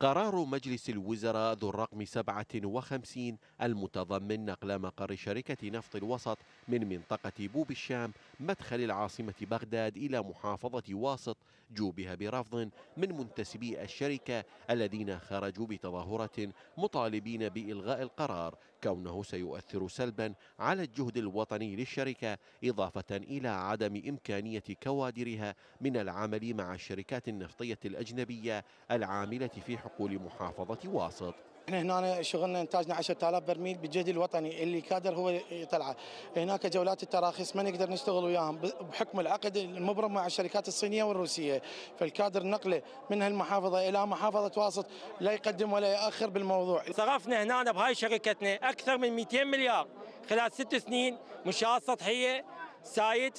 قرار مجلس الوزراء ذو الرقم 57 المتضمن نقل مقر شركة نفط الوسط من منطقة بوب الشام مدخل العاصمة بغداد إلى محافظة واسط جوبها برفض من منتسبي الشركة الذين خرجوا بتظاهرة مطالبين بإلغاء القرار كونه سيؤثر سلبا على الجهد الوطني للشركة إضافة إلى عدم إمكانية كوادرها من العمل مع الشركات النفطية الأجنبية العاملة في حكومة حقول محافظة واسط احنا هنا شغلنا انتاجنا 10000 برميل بالجهد الوطني اللي كادر هو يطلعه هناك جولات التراخيص ما نقدر نشتغل وياهم بحكم العقد المبرم مع الشركات الصينيه والروسيه فالكادر نقله من هالمحافظه الى محافظه واسط لا يقدم ولا ياخر بالموضوع صرفنا هنا بهاي شركتنا اكثر من 200 مليار خلال ست سنين منشات سطحيه سايد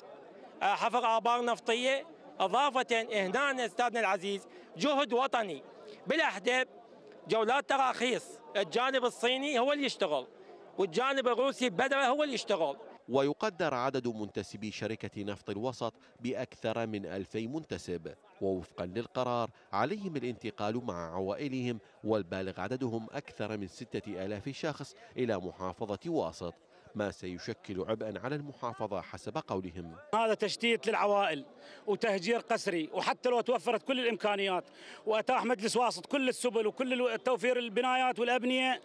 آه، حفر ابار نفطيه اضافه هنا استاذنا العزيز جهد وطني بالاحداب جولات تراخيص الجانب الصيني هو اللي يشتغل والجانب الروسي بدره هو اللي يشتغل ويقدر عدد منتسبي شركة نفط الوسط بأكثر من ألفي منتسب ووفقا للقرار عليهم الانتقال مع عوائلهم والبالغ عددهم أكثر من ستة آلاف شخص إلى محافظة واسط ما سيشكل عبئا على المحافظة حسب قولهم هذا تشتيت للعوائل وتهجير قسري وحتى لو توفرت كل الإمكانيات وأتاح مجلس واسط كل السبل وكل توفير البنايات والأبنية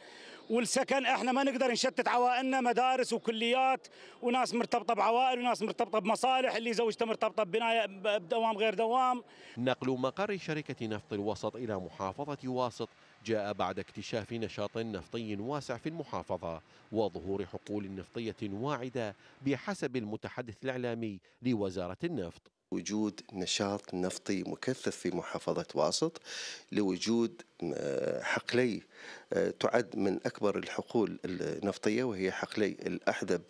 والسكن احنا ما نقدر نشتت عوائلنا مدارس وكليات وناس مرتبطه بعوائل وناس مرتبطه بمصالح اللي زوجته مرتبطه ببنايه بدوام غير دوام. نقل مقر شركه نفط الوسط الى محافظه واسط جاء بعد اكتشاف نشاط نفطي واسع في المحافظة وظهور حقول نفطية واعدة بحسب المتحدث الإعلامي لوزارة النفط وجود نشاط نفطي مكثف في محافظة واسط لوجود آه، حقلي آه، تعد من أكبر الحقول النفطية وهي حقلي الأحدب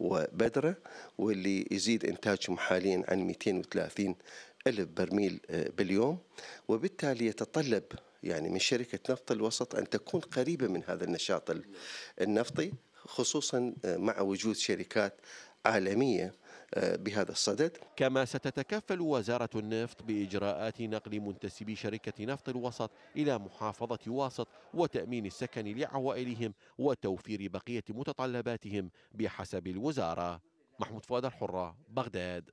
وبدرة واللي يزيد إنتاجهم حاليا عن 230 ألف برميل آه، باليوم وبالتالي يتطلب يعني من شركة نفط الوسط أن تكون قريبة من هذا النشاط النفطي خصوصا مع وجود شركات عالمية بهذا الصدد كما ستتكفل وزارة النفط بإجراءات نقل منتسبي شركة نفط الوسط إلى محافظة واسط وتأمين السكن لعوائلهم وتوفير بقية متطلباتهم بحسب الوزارة محمود فؤاد الحرة بغداد